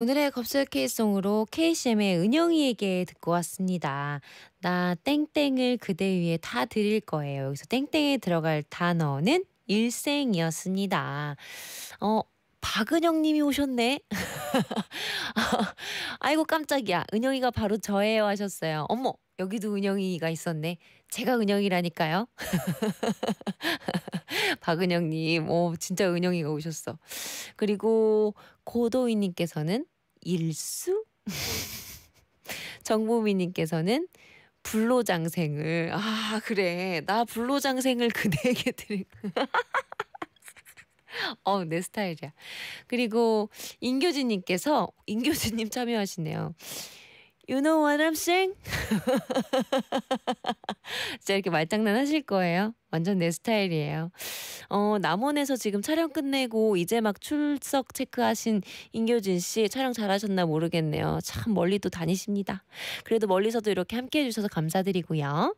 오늘의 겁슬케이송으로 KCM의 은영이에게 듣고 왔습니다. 나 땡땡을 그대 위에 다 드릴 거예요. 여기서 땡땡에 들어갈 단어는 일생이었습니다. 어, 박은영 님이 오셨네. 아이고 깜짝이야. 은영이가 바로 저예요 하셨어요. 어머, 여기도 은영이가 있었네. 제가 은영이라니까요. 박은영님, 오, 진짜 은영이가 오셨어. 그리고 고도희님께서는 일수? 정보미님께서는 불로장생을 아 그래 나 불로장생을 그대에게 드릴 어, 내 스타일이야. 그리고 인교진님께서 인교진님 참여하시네요. You know what I'm saying? 진짜 이렇게 말장난 하실 거예요. 완전 내 스타일이에요. 어, 남원에서 지금 촬영 끝내고 이제 막 출석 체크하신 인교진 씨 촬영 잘하셨나 모르겠네요. 참 멀리 도 다니십니다. 그래도 멀리서도 이렇게 함께 해주셔서 감사드리고요.